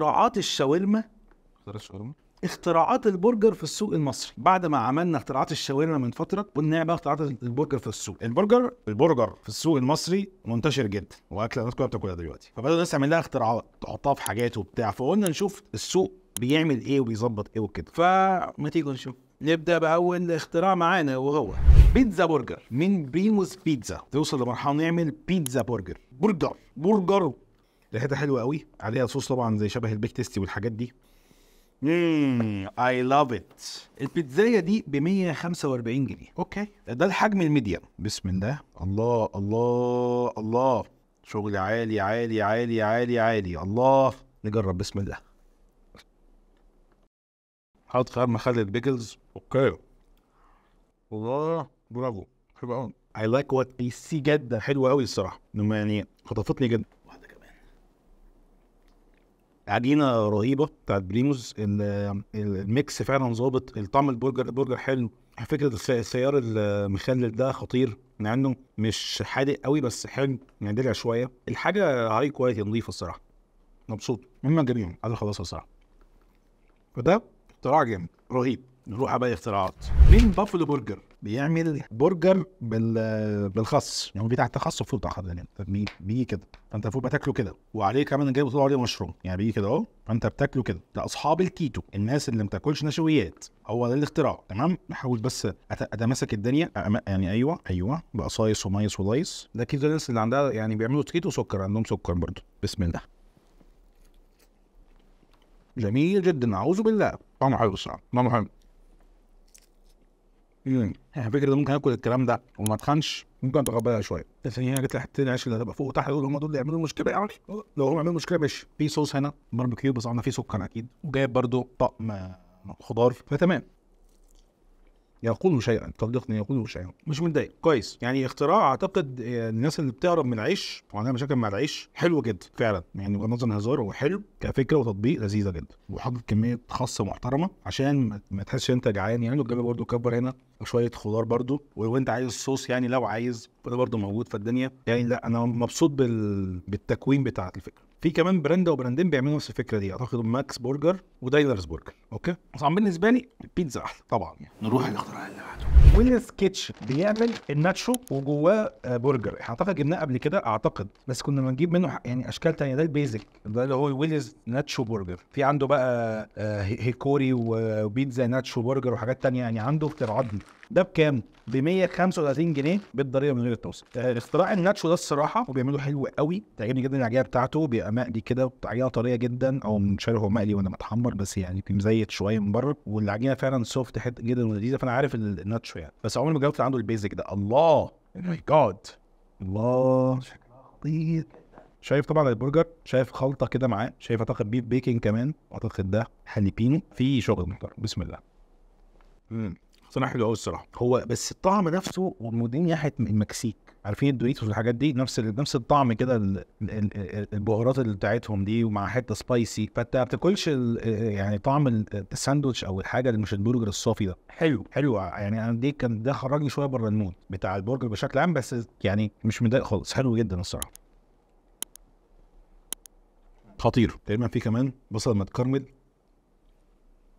اختراعات الشاورما اختراعات الشاورما اختراعات البرجر في السوق المصري بعد ما عملنا اختراعات الشاورما من فتره قلنا بقى اختراعات البرجر في السوق البرجر البرجر في السوق المصري منتشر جدا واكله الناس كلها بتاكلها دلوقتي فبدأ الناس تعمل لها اختراعات تحطها في حاجات وبتاع فقلنا نشوف السوق بيعمل ايه وبيظبط ايه وكده فما تيجوا نشوف نبدا باول اختراع معانا وهو بيتزا برجر من بريموس بيتزا توصل لمرحله نعمل بيتزا برجر برجر برجر ريحتها حلوه قوي عليها صوص طبعا زي شبه البيك تيستي والحاجات دي اممم اي لاف ات البيتزايه دي ب 145 جنيه اوكي ده الحجم الميديم بسم الله الله الله الله شغل عالي عالي عالي عالي عالي الله نجرب بسم الله حاط خيار مخلل بيجلز اوكي الله برافو حلو قوي اي لايك وات اي سي جدا حلوه قوي الصراحه يعني خطفتني جدا عجينه رهيبه بتاعت بريموز الميكس فعلا ظابط الطعم البرجر البرجر حلو فكره السيار المخلل ده خطير مع انه مش حادق قوي بس حلو يعني دلع شويه الحاجه هاي كواليتي نظيفه الصراحه مبسوط مما جريم قادر خلاص الصراحه فده اختراع جامد رهيب نروح على اختراعات الاختراعات مين بافلو برجر بيعمل برجر بال بالخس يعني بتاع الخس وفوق بتاع يعني بيجي بيجي كده فانت المفروض بتاكله كده وعليه كمان جايب طول عليه مشروم يعني بيجي كده اهو فانت بتاكله كده ده اصحاب الكيتو الناس اللي ما بتاكلش نشويات هو ده الاختراع تمام نحاول بس اتماسك الدنيا يعني ايوه ايوه بقصايص وميص ولايص ده كيتو الناس اللي عندها يعني بيعملوا كيتو سكر عندهم سكر برضه بسم الله جميل جدا اعوذ بالله طعمه حلو الصراحه طعمه حلو يعني فكره ده ممكن اكل الكلام ده وما تخنش ممكن اتقبلها شويه بس هي جت لحتة حتتين اللي هتبقى فوق وتحت دول هم دول اللي يعملوا مشكله يعني لو هم عملوا مشكله ماشي في صوص هنا باربيكيو بس عندنا فيه سكر اكيد وجايب برضو طقم خضار فتمام يقول شيئا صدقني يقول شيئا مش متضايق كويس يعني اختراع اعتقد الناس اللي بتهرب من العيش وعندها مشاكل مع العيش حلو جدا فعلا يعني بغض النظر هزار هو حلو كفكره وتطبيق لذيذه جدا وحاطط كميه خاصه محترمه عشان ما تحسش انت جعان يعني الجبل برده كبر هنا وشويه خضار برضه ولو انت عايز صوص يعني لو عايز ده برضه موجود في الدنيا يعني لا انا مبسوط بال... بالتكوين بتاع الفكره في كمان براند او براندين بيعملوا نفس الفكره دي اعتقد ماكس برجر ودايلرز برجر اوكي طبعا بالنسبه لي البيتزا احلى طبعا يعني. نروح الاختراع اللي بعده ويلز كيتشن بيعمل الناتشو وجواه آه، برجر احنا اعتقد جبناه قبل كده اعتقد بس كنا بنجيب منه يعني اشكال تانية ده البيزك ده اللي هو ويلز ناتشو برجر في عنده بقى آه، هيكوري وبيتزا ناتشو برجر وحاجات تانية يعني عنده اختراعات دي ده بكام؟ ب 135 جنيه بالضريبه من غير التوصيل آه، اختراع الناتشو ده الصراحه وبيعمله حلو قوي تعجبني جدا العجينه بتاعته بيبقى مقلي كده عجينه طريه جدا او من شره هو مقلي وانا متحمر بس يعني مزيت شويه من بره والعجينه فعلا سوفت حته جدا ولذيذه فانا عارف الناتشو يعني بس عمري ما جربت عنده البيزك ده الله ماي oh جاد الله شكلها خطير شايف طبعا البرجر شايف خلطه كده معاه شايف اعتقد بيف بيكنج كمان اعتقد ده حليبينو في شغل محترم بسم الله امم اقتناع حلو قوي الصراحه هو بس الطعم نفسه والمودين ناحيه المكسيك عارفين الدوريتوس والحاجات دي نفس نفس الطعم كده البهارات اللي بتاعتهم دي ومع حته سبايسي فانت ما بتاكلش آه، يعني طعم آه، الساندوتش او الحاجه اللي مش البرجر الصافي ده حلو حلو آه، يعني انا دي كان ده خرجني شويه بره المود بتاع البرجر بشكل عام بس يعني مش مضايق خالص حلو جدا الصراحه خطير تقريبا في كمان بصل متكرمل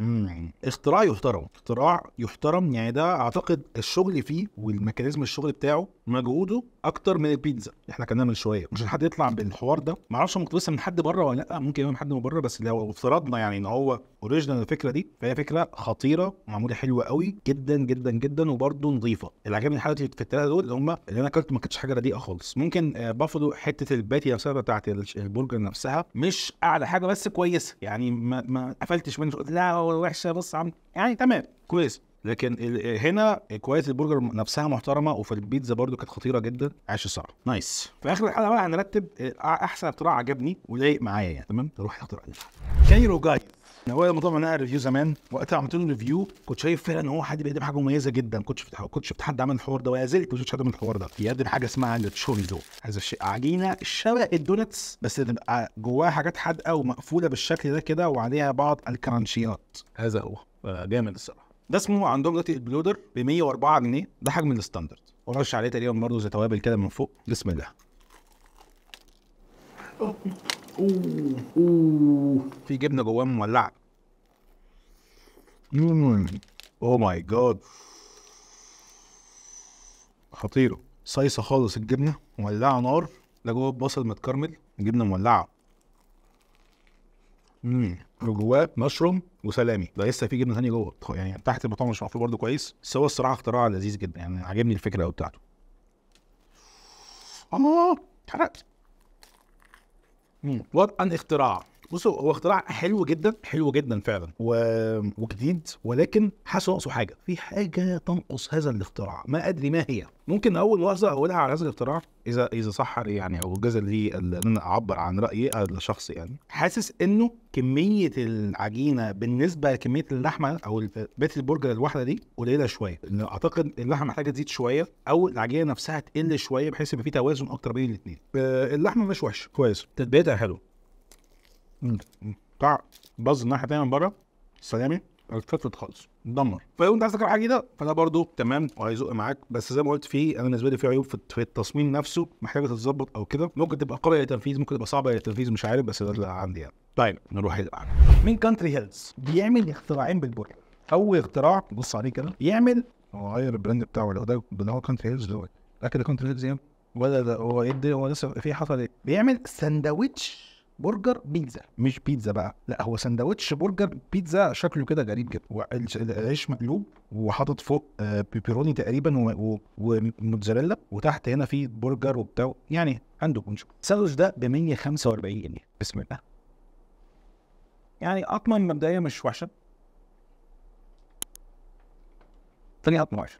يعني اختراع يحترم اختراع يحترم يعني ده اعتقد الشغل فيه والميكانيزم الشغل بتاعه مجهوده اكتر من البيتزا اللي احنا كنا من شويه مش حد يطلع بالحوار ده ما اعرفش مقتبس من حد بره ولا لا ممكن يبقى من حد من بره بس لو افترضنا يعني ان هو اوريجينال الفكره دي فهي فكره خطيره معموله حلوه قوي جدا جدا جدا وبرده نظيفه اللي عجبني حاجه في الثلاثه دول اللي هم اللي انا اكلته ما كانتش حاجه رديئه خالص ممكن آه، بافلو حته الباتي نفسها بتاعت البرجر نفسها مش اعلى حاجه بس كويسه يعني ما, ما قفلتش منه لا وحشه بص عم يعني تمام كويس لكن آه، هنا كويس البرجر نفسها محترمه وفي البيتزا برده كانت خطيره جدا عاش صعب نايس في اخر الحلقه بقى هنرتب آه، احسن اختراع عجبني ولايق معايا يعني تمام نروح الاختراع اللي كايرو جاي هو لما طبعا انا ريفيو زمان وقتها عملت له ريفيو كنت شايف فعلا ان هو حد بيقدم حاجه مميزه جدا كنت شفت كنت شفت حد عمل الحوار ده ولا زلت ما شفتش حد عمل الحوار ده بيقدم حاجه اسمها التشوريزو هذا الشيء عجينه شبه الدونتس بس تبقى آه، جواها حاجات حادقه ومقفوله بالشكل ده كده وعليها بعض الكرانشيات هذا هو جامد الصراحه ده اسمه عندهم دلوقتي البلودر ب 104 جنيه ده حجم الستاندرد ورش عليه تقريبا برضه زي توابل كده من فوق بسم الله اوه اوه في جبنه جواه مولعه اوه ماي جاد خطيره صيصه خالص الجبنه مولعه نار ده جوه بصل متكرمل الجبنه مولعه مم. وجواه مشروم وسلامي ده لسه في جبنه ثانيه جوه يعني تحت المطعم مش مقفول برده كويس بس هو الصراحه اختراع لذيذ جدا يعني عاجبني الفكره قوي بتاعته الله حرقت وات ان اختراع بصوا هو اختراع حلو جدا حلو جدا فعلا و... وجديد ولكن حاسس ناقصه حاجه في حاجه تنقص هذا الاختراع ما ادري ما هي ممكن اول لحظه اقولها على هذا الاختراع اذا اذا صح يعني او جاز لي ان انا اعبر عن رايي الشخصي يعني حاسس انه كميه العجينه بالنسبه لكميه اللحمه او بيت البرجر الواحده دي قليله شويه اعتقد اللحمه محتاجه تزيد شويه او العجينه نفسها تقل شويه بحيث يبقى في توازن اكتر بين الاثنين آه، اللحمه مش وحشه كويس تتبيتها حلو بتاع باظ الناحيه الثانيه من بره السلامي اتفتت خالص اتدمر فلو انت عايز تركب حاجه جديده فده برده تمام وهيزق معاك بس زي ما قلت في انا بالنسبه لي في عيوب في التصميم نفسه محتاجه تتظبط او كده ممكن تبقى قابله للتنفيذ ممكن تبقى صعبه للتنفيذ مش عارف بس ده اللي عندي يعني طيب نروح اللي بعده من كانتري هيلز بيعمل اختراعين بالبرج اول اختراع بص عليه كده يعمل هو غير البراند بتاعه اللي هو ده اللي هو كانتري هيلز دوت لكن كانتري هيلز ايه؟ ولا ده هو ايه ده هو لسه في حصل ايه بيعمل ساندوتش برجر بيتزا مش بيتزا بقى لا هو سندوتش برجر بيتزا شكله كده غريب جدا العيش مقلوب وحاطط فوق آه، بيبروني تقريبا وموتزاريلا وتحت هنا في برجر وبتاع يعني عنده ونشوف الساندوتش ده ب 145 جنيه بسم الله يعني اطمن مبدئيا مش وحشه تاني اطمن وحشه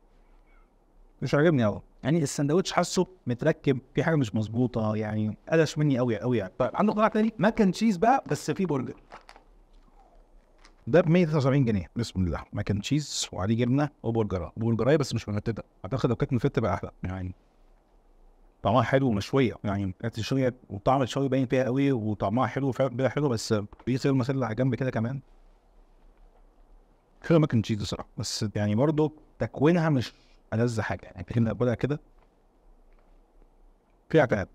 مش عاجبني قوي يعني السندوتش حاسه متركب في حاجه مش مظبوطه يعني قلش مني قوي قوي يعني طيب عنده اختراع تاني ماكن تشيز بقى بس في برجر ده ب 179 جنيه بسم الله ماكن تشيز وعليه جبنه وبرجر برجرايه بس مش مفتته اعتقد لو كانت مفتته بقى احلى يعني طعمها حلو ومشويه يعني كانت الشويه وطعم الشوي باين فيها قوي وطعمها حلو فعلا حلو بس في مثلا مسلة على جنب كده كمان كده ماكن تشيز الصراحه بس يعني برضه تكوينها مش ألذ حاجة يعني خلينا نقولها كده فيها كلام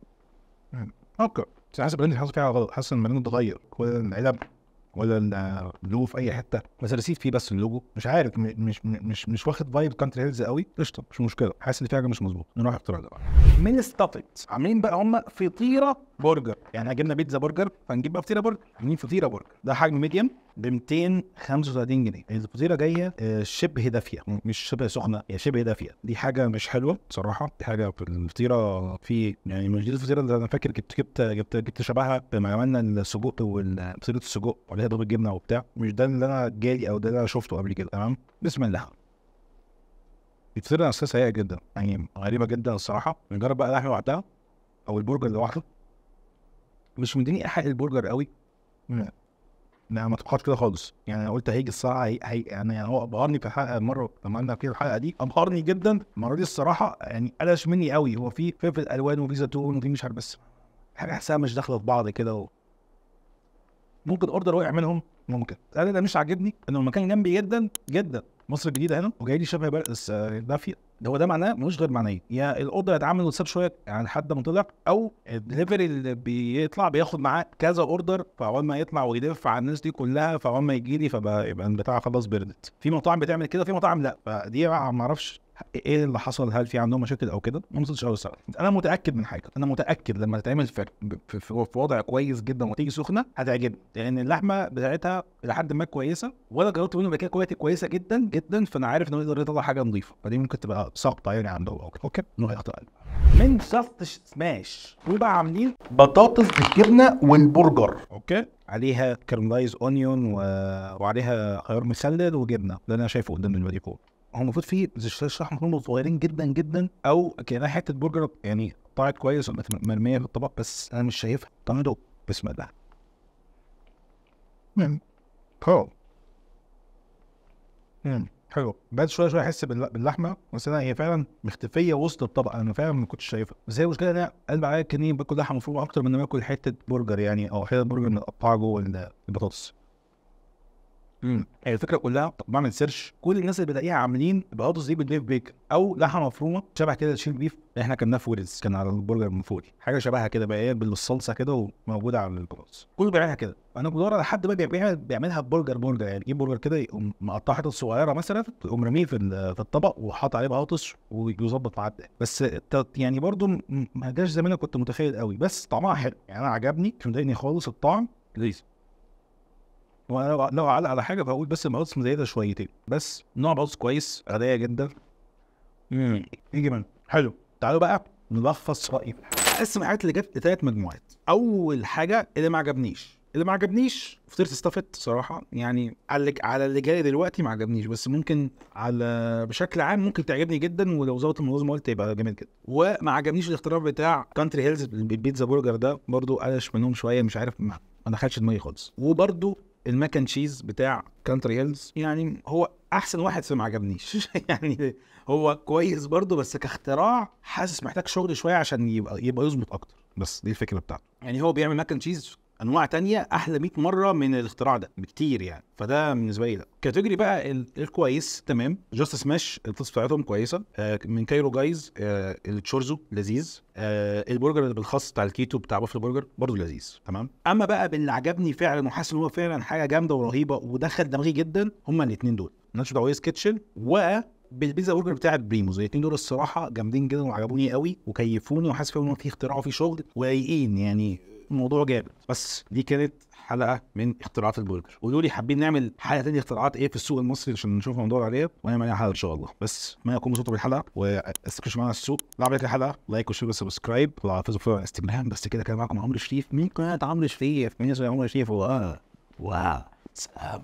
اوكي بس حسب اللي حصل فيها غلط حاسس ان المكان اتغير ولا العلب ولا اللوجو في اي حته بس رسيت فيه بس اللوجو مش عارف مش مش مش واخد فايب كانتري هيلز قوي قشطه مش مشكله حاسس ان في حاجه مش مظبوطه نروح اختراع ده بقى من ستافت عاملين بقى هم فطيره برجر يعني جبنا بيتزا برجر فنجيب بقى فطيره برجر عاملين فطيره برجر ده حجم ميديم ب 235 جنيه الفطيره جايه آه، شبه دافيه مش شبه سخنه هي شبه دافيه دي حاجه مش حلوه بصراحه دي حاجه في الفطيره في يعني مش دي الفطيره اللي انا فاكر جبت جبت جبت جبت شبهها بما عملنا السجق وفطيره السجق وعليها ضرب الجبنه وبتاع مش ده اللي انا جالي او ده اللي انا شفته قبل كده تمام بسم الله الفطيره نفسها سيئه جدا يعني غريبه جدا الصراحه نجرب بقى اللحمه لوحدها او البرجر لوحده مش مديني احق البرجر قوي ما ما توقعتش كده خالص يعني انا قلت هيجي الصراحه هي... هي... يعني هو ابهرني في الحلقه مره لما عملنا في الحلقه دي ابهرني جدا المره دي الصراحه يعني قلش مني قوي هو في فلفل الوان وفي زيتون وفي مش عارف بس حاجه احسها مش داخله في بعض كده و... ممكن اوردر وقع منهم ممكن انا ده مش عاجبني انه المكان جنبي جدا جدا مصر الجديده هنا وجاي لي شبه بلد آه، دافيه ده هو ده معناه ملوش غير معنيين يا الاوردر اتعمل واتساب شويه يعني لحد ما طلع او الدليفري اللي بيطلع بياخد معاه كذا اوردر فاول ما يطلع ويلف على الناس دي كلها فاول ما يجي لي فبقى يبقى البتاع خلاص بردت في مطاعم بتعمل كده في مطاعم لا فدي ما اعرفش ايه اللي حصل هل في عندهم مشاكل او كده ما وصلتش قوي الصراحه انا متاكد من حاجه انا متاكد لما تتعمل في, في, في وضع كويس جدا وتيجي سخنه هتعجبني لان اللحمه بتاعتها لحد ما كويسه وانا جربت منه بكده كواليتي كويسه جدا جدا فانا عارف انه يقدر يطلع حاجه نظيفه فدي ممكن تبقى ساقطه يعني عندهم او كده اوكي نروح من صفت سماش ويبقى عاملين بطاطس بالجبنه والبرجر اوكي عليها كارملايز اونيون و... وعليها خيار مسلل وجبنه ده انا شايفه قدام دلوقتي فوق هو المفروض فيه الشحم كلهم صغيرين جدا جدا او كانها حته برجر يعني طلعت كويس مرميه في الطبق بس انا مش شايفها طعم دوب بسم الله مم. هو مم. حلو بعد شويه شويه احس باللحمه بس هي فعلا مختفيه وسط الطبق انا فعلا ما كنتش شايفها بس هي المشكله انا قلب عليا كاني باكل لحمه مفرومه اكتر من ما باكل حته برجر يعني او حته برجر متقطعه جوه البطاطس هي الفكره كلها طب بعمل سيرش كل الناس اللي بلاقيها عاملين بطاطس دي بالبيف بيك او لحمه مفرومه شبه كده الشيل بيف اللي احنا كنا في ويلز كان على البرجر من فوق حاجه شبهها كده بقى إيه، بالصلصه كده وموجوده على البطاطس كله بيعملها كده انا بدور على حد بقى بيعمل بيعملها برجر برجر يعني يجيب برجر كده يقوم مقطع حتت صغيره مثلا يقوم راميه في في الطبق وحاطط عليه بطاطس ويظبط معاه بس يعني برده ما جاش زي ما انا كنت متخيل قوي بس طعمها حلو يعني انا عجبني مش مضايقني خالص الطعم لذيذ ولو لو اعلق على حاجه فاقول بس البطاطس مزيده شويتين بس نوع بطاطس كويس غنيه جدا يجي من حلو تعالوا بقى نلخص رايي اقسم الحاجات اللي جت لثلاث مجموعات اول حاجه اللي ما عجبنيش اللي ما عجبنيش فطيره استفت صراحه يعني على اللي جاي دلوقتي ما عجبنيش بس ممكن على بشكل عام ممكن تعجبني جدا ولو ظبط المنظومه قلت يبقى جامد جدا وما عجبنيش الاختراع بتاع كانتري هيلز البيتزا برجر ده برضو قلش منهم شويه مش عارف ما دخلش دماغي خالص وبرضو المكن تشيز بتاع كانتري هيلز يعني هو احسن واحد فما عجبنيش يعني هو كويس برضه بس كاختراع حاسس محتاج شغل شويه عشان يبقى يبقى يظبط اكتر بس دي الفكره بتاعته يعني هو بيعمل ماكن تشيز انواع تانية احلى 100 مره من الاختراع ده بكتير يعني فده بالنسبه لي ده كاتيجوري بقى الكويس تمام جاست سماش التصف بتاعتهم كويسه آه من كايرو جايز آه التشورزو لذيذ آه البرجر بالخاص بتاع الكيتو بتاع بافل برجر برضه لذيذ تمام اما بقى باللي عجبني فعلا وحاسس ان هو فعلا حاجه جامده ورهيبه ودخل دماغي جدا هما الاثنين دول ناتشو ويز كيتشن و بالبيتزا برجر بتاع بريموز الاثنين دول الصراحه جامدين جدا وعجبوني قوي وكيفوني وحاسس فيهم ان في اختراع وفي شغل ولايقين يعني الموضوع جامد بس دي كانت حلقه من اختراعات البرجر قولوا لي حابين نعمل حلقه ثانيه اختراعات ايه في السوق المصري عشان نشوف الموضوع عليها وانا عليها حلقه ان شاء الله بس ما يكون مبسوط بالحلقه واستكشف معانا السوق لو عجبتك الحلقه لايك وشير وسبسكرايب على فيسبوك الانستجرام بس كده كان معاكم عمرو شريف مين قناه عمرو شريف مين اسمه عمرو شريف واو واو سلام